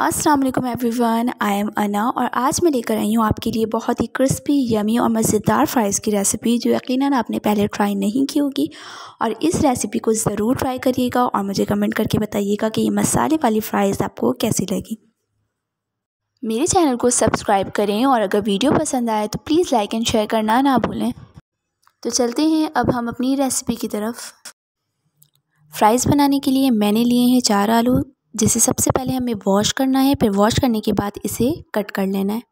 अस्सलाम every one I am अना और आज मैं लेकर आई हूँ आपके लिए बहुत ही क्रिस्पी यमी और मज़ेदार फ़्राइज़ की रेसिपी जो यकीनन आपने पहले ट्राई नहीं की होगी और इस रेसिपी को ज़रूर ट्राई करिएगा और मुझे कमेंट करके बताइएगा कि ये मसाले वाली फ़्राइज़ आपको कैसी लगी मेरे चैनल को सब्सक्राइब करें और अगर वीडियो पसंद आए तो प्लीज़ लाइक एंड शेयर करना ना भूलें तो चलते हैं अब हम अपनी रेसिपी की तरफ फ़्राइज़ बनाने के लिए मैंने लिए हैं चार आलू जिसे सबसे पहले हमें वॉश करना है फिर वॉश करने के बाद इसे कट कर लेना है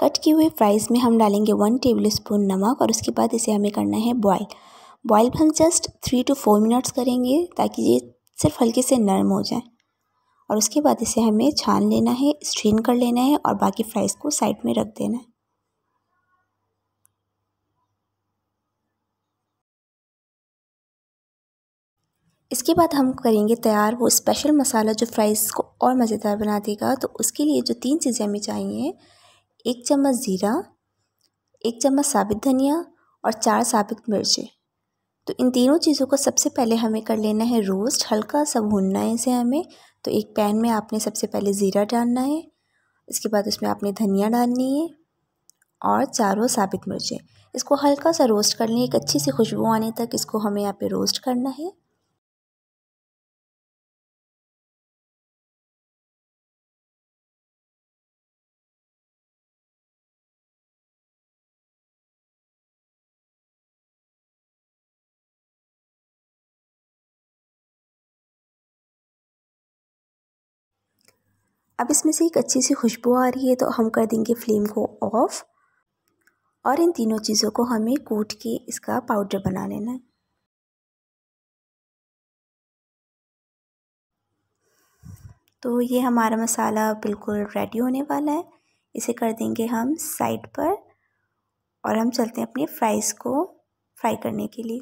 कट किए हुए फ्राइज़ में हम डालेंगे वन टेबल स्पून नमक और उसके बाद इसे हमें करना है बॉयल बॉयल हम just three two four minutes करेंगे ताकि ये सिर्फ हल्के से नरम हो जाए और उसके बाद इसे हमें छान लेना है स्ट्रेन कर लेना है और बाकी फ्राइज़ को साइड में रख देना है इसके बाद हम करेंगे तैयार वो स्पेशल मसाला जो फ्राइज़ को और मज़ेदार बना देगा तो उसके लिए जो तीन चीज़ें हमें चाहिए एक चम्मच ज़ीरा एक चम्मच साबित धनिया और चार साबित मिर्चें तो इन तीनों चीज़ों को सबसे पहले हमें कर लेना है रोस्ट हल्का सा भूनना है इसे हमें तो एक पैन में आपने सबसे पहले ज़ीरा डालना है इसके बाद उसमें आपने धनिया डालनी है और चारों साबित मिर्चें इसको हल्का सा रोस्ट कर लें एक अच्छी सी खुशबू आने तक इसको हमें यहाँ पे रोस्ट करना है अब इसमें से एक अच्छी सी खुशबू आ रही है तो हम कर देंगे फ्लेम को ऑफ़ और इन तीनों चीज़ों को हमें कूट के इसका पाउडर बना लेना है तो ये हमारा मसाला बिल्कुल रेडी होने वाला है इसे कर देंगे हम साइड पर और हम चलते हैं अपने फ्राइज़ को फ्राई करने के लिए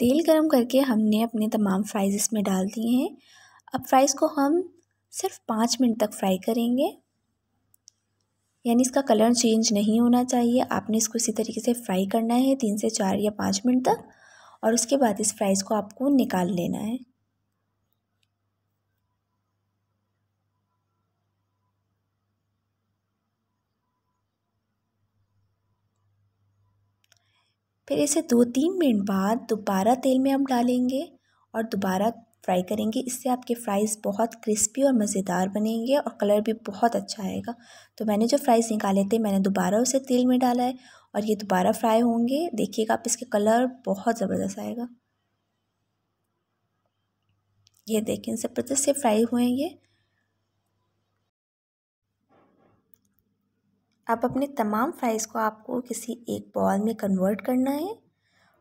तेल गरम करके हमने अपने तमाम फ्राइज़ इसमें डाल दिए हैं अब फ्राइज़ को हम सिर्फ पाँच मिनट तक फ्राई करेंगे यानी इसका कलर चेंज नहीं होना चाहिए आपने इसको इसी तरीके से फ्राई करना है तीन से चार या पाँच मिनट तक और उसके बाद इस फ्राइज़ को आपको निकाल लेना है फिर इसे दो तीन मिनट बाद दोबारा तेल में हम डालेंगे और दोबारा फ्राई करेंगे इससे आपके फ्राइज़ बहुत क्रिस्पी और मज़ेदार बनेंगे और कलर भी बहुत अच्छा आएगा तो मैंने जो फ्राइज़ निकाले थे मैंने दोबारा उसे तेल में डाला है और ये दोबारा फ्राई होंगे देखिएगा आप इसके कलर बहुत ज़बरदस्त आएगा ये देखें ज़बरदस्त से फ्राई हुए ये आप अपने तमाम फ्राइज़ को आपको किसी एक बॉल में कन्वर्ट करना है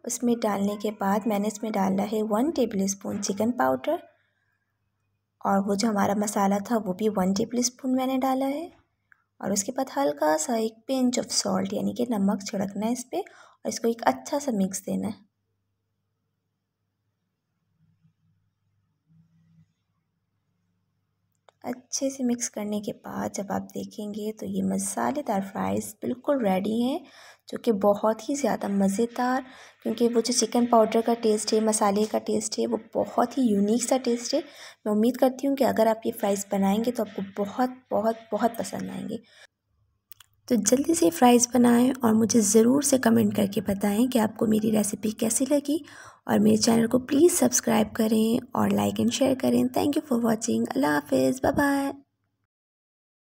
उसमें डालने के बाद मैंने इसमें डाला है one tablespoon chicken powder और वो जो हमारा मसाला था वो भी वन टेबल स्पून मैंने डाला है और उसके बाद हल्का सा एक पिंच ऑफ सॉल्ट यानी कि नमक छिड़कना है इस पर और इसको एक अच्छा सा मिक्स देना है अच्छे से मिक्स करने के बाद जब आप देखेंगे तो ये मसालेदार फ्राइज़ बिल्कुल रेडी हैं जो कि बहुत ही ज़्यादा मज़ेदार क्योंकि वो जो चिकन पाउडर का टेस्ट है मसाले का टेस्ट है वो बहुत ही यूनिक सा टेस्ट है मैं उम्मीद करती हूँ कि अगर आप ये फ्राइज़ बनाएंगे तो आपको बहुत बहुत बहुत पसंद आएंगे तो जल्दी से फ्राइज़ बनाएं और मुझे ज़रूर से कमेंट करके बताएं कि आपको मेरी रेसिपी कैसी लगी और मेरे चैनल को प्लीज़ सब्सक्राइब करें और लाइक एंड शेयर करें थैंक यू फॉर वॉचिंग अल्लाह हाफिज़ बाय